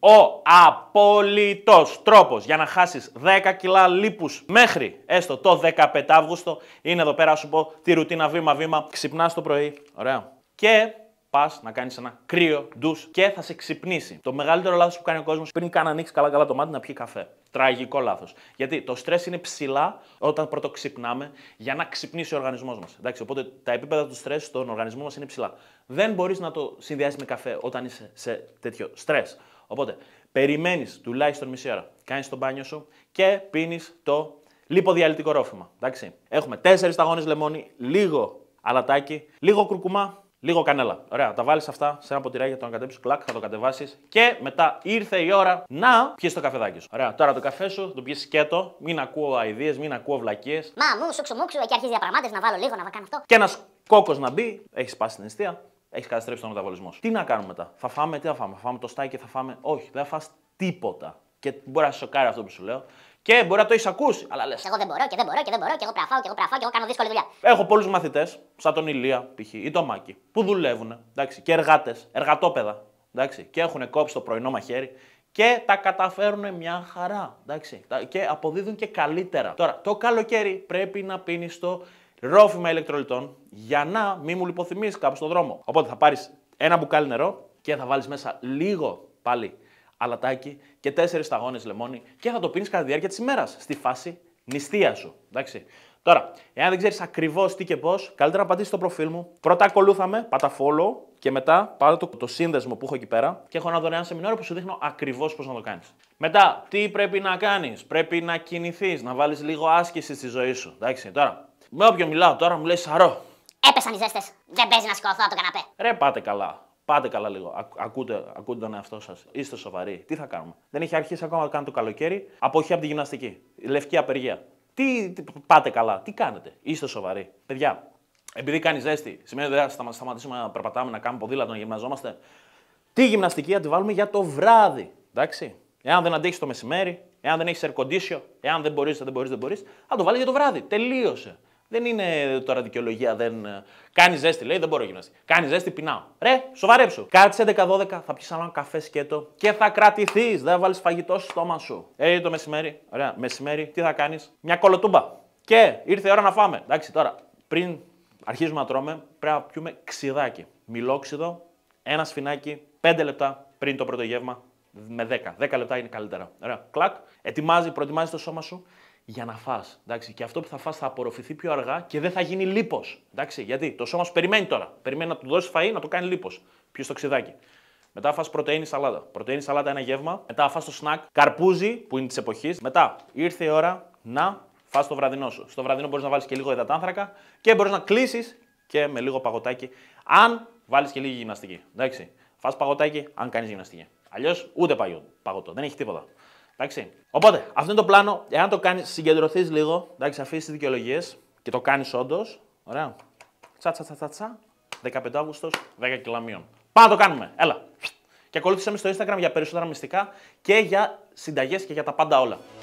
Ο απόλυτος τρόπος για να χάσεις 10 κιλά λίπους μέχρι έστω το 15 Αύγουστο είναι εδώ πέρα. Σου πω τη ρουτίνα βήμα-βήμα. Ξυπνάς το πρωί. Ωραία. Και πας να κάνεις ένα κρύο ντους και θα σε ξυπνήσει. Το μεγαλύτερο λάθος που κάνει ο κόσμος πριν καν ανοίξει καλά-καλά το μάτι να πιει καφέ. Τραγικό λάθος. Γιατί το στρες είναι ψηλά όταν πρώτο ξυπνάμε για να ξυπνήσει ο οργανισμός μας. Οπότε τα επίπεδα του στρες στον οργανισμό μας είναι ψηλά. Δεν μπορείς να το συνδυάσεις με καφέ όταν είσαι σε τέτοιο στρες. Οπότε περιμένεις τουλάχιστον μισή ώρα. Κάνεις το μπάνιο σου και πίνεις το λιποδιαλυτικό ρόφημα. Εντάξει. Έχουμε τέσσερις σταγόνες λεμόνι, λίγο αλατάκι, λίγο κουρκουμά λίγο κανέλα. Ωραία, τα βάλεις αυτά σε ένα ποτηράκι, το ανακατέψει, κλακ, θα το κατεβάσεις και μετά ήρθε η ώρα να πιεις το καφεδάκι σου. Ωραία, τώρα το καφέ σου, το πιεις σκέτο, μην ακούω αειδίε, μην ακούω βλακίες. Μα μου, σου μουξου, εκεί αρχίζει διαπραγμάτευση να βάλω λίγο, να κάνω αυτό. Και ένας κόκο να μπει, έχεις σπάσει την αιστεία, έχεις καταστρέψει τον μεταβολισμό σου. Τι να κάνουμε μετά, θα φάμε, τι θα φάμε, θα φάμε το στάκι και θα φάμε. Όχι, δεν θα φας τίποτα. Και μπορεί να σοκάρει αυτό που σου λέω. Και μπορεί να το έχεις ακούσει, αλλά λες. Εγώ δεν μπορώ και δεν μπορώ και δεν μπορώ και εγώ πραφάω και εγώ πραφάω και εγώ κάνω δύσκολη δουλειά. Έχω πολλούς μαθητές, σαν τον Ηλία π.χ. ή τον Μάκη, που δουλεύουν εντάξει, και εργάτες, εργατόπεδα. Εντάξει, και έχουν κόψει το πρωινό μαχαίρι και τα καταφέρουν μια χαρά. Εντάξει, και αποδίδουν και καλύτερα. Τώρα, το καλοκαίρι πρέπει να πίνεις το ρόφημα ηλεκτρολιτών για να μην μου λυποθυμεί κάπου στον δρόμο. Οπότε θα πάρεις ένα μπουκάλι νερό και θα βάλεις μέσα λίγο πάλι αλατάκι και 4 σταγόνες λεμόνι και θα το πίνεις κατά τη διάρκεια της ημέρας, στη φάση νηστεία σου. Εντάξει. Τώρα, εάν δεν ξέρεις ακριβώς τι και πώς, καλύτερα να πατήσει το προφίλ μου. Πρώτα ακολούθαμε, πατά follow και μετά πάρε το, το σύνδεσμο που έχω εκεί πέρα και έχω ένα δωρεάν σεμινάριο που σου δείχνω ακριβώς πώς να το κάνεις. Μετά, τι πρέπει να κάνεις. Πρέπει να κινηθείς, να βάλεις λίγο άσκηση στη ζωή σου. Εντάξει, τώρα. Με όποιον μιλάω τώρα μου λέει σαρό. Έπεσαν οι ζέστες. Δεν παίζει να σηκωθώ από το καναπέ. Ρε πάτε καλά. Πάτε καλά λίγο. Ακούτε, ακούτε τον εαυτό σας. Είστε σοβαροί. Τι θα κάνουμε. Δεν έχει αρχίσει ακόμα να κάνει το καλοκαίρι. Αποχή από τη γυμναστική. Λευκή απεργία. Τι, πάτε καλά. Τι κάνετε. Είστε σοβαροί. Παιδιά, επειδή κάνει ζέστη, σημαίνει ότι θα θα σταματήσουμε να περπατάμε, να κάνουμε ποδήλατο, να γυμναζόμαστε. Τι γυμναστική θα τη βάλουμε για το βράδυ. Εντάξει. Εάν δεν αντέχεις το μεσημέρι, εάν δεν έχεις air condition, εάν δεν μπορείς, δεν μπορείς, δεν μπορείς, θα το βάλεις για το βράδυ. Τελείωσε. Δεν είναι τώρα δικαιολογία, δεν. Ε, κάνει ζέστη, λέει, δεν μπορώ γυμναστή. Κάνει ζέστη, πεινάω. Ρε, σοβαρέψου. Κάτσε 11-12, θα πιεις ένα καφέ σκέτο και θα κρατηθείς. Δεν βάλεις φαγητό στο στόμα σου. Ε, το μεσημέρι, ωραία, μεσημέρι, τι θα κάνεις. Μια κολοτούμπα. Και ήρθε η ώρα να φάμε. Εντάξει, τώρα, πριν αρχίζουμε να τρώμε, πρέπει να πιούμε ξυδάκι. Μιλόξιδο, ένα σφινάκι, 5 λεπτά πριν το πρώτο γεύμα, με 10. 10 λεπτά είναι καλύτερα. Ωραία, κλακ. Ετοιμάζει, προετοιμάζει το σώμα σου για να φας. Εντάξει. Και αυτό που θα φας θα απορροφηθεί πιο αργά και δεν θα γίνει λίπος. Εντάξει. Γιατί το σώμα σου περιμένει τώρα. Περιμένει να του δώσεις φαΐ, να το κάνει λίπος. Πιο το ξυδάκι. Μετά φας πρωτεΐνη σαλάτα. Πρωτεΐνη σαλάτα ένα γεύμα. Μετά φας το σνακ. Καρπούζι που είναι της εποχής. Μετά ήρθε η ώρα να φας το βραδινό σου. Στο βραδινό μπορείς να βάλεις και λίγο υδατάνθρακα και μπορείς να κλείσεις και με λίγο παγωτάκι. Αν βάλεις και λίγη γυμναστική. Εντάξει. Φας παγωτάκι αν κάνεις γυμναστική. Αλλιώς ούτε παγωτό. Δεν έχει τίποτα. Εντάξει. Οπότε, αυτό είναι το πλάνο. Εάν το κάνεις, συγκεντρωθείς λίγο, εντάξει, αφήσεις δικαιολογίες και το κάνεις όντως. Ωραία. Τσα, τσα, τσα, τσα, τσα. 15 Αύγουστο, 10 κιλαμίων. Πάμε να το κάνουμε. Έλα. Και με στο Instagram για περισσότερα μυστικά και για συνταγές και για τα πάντα όλα.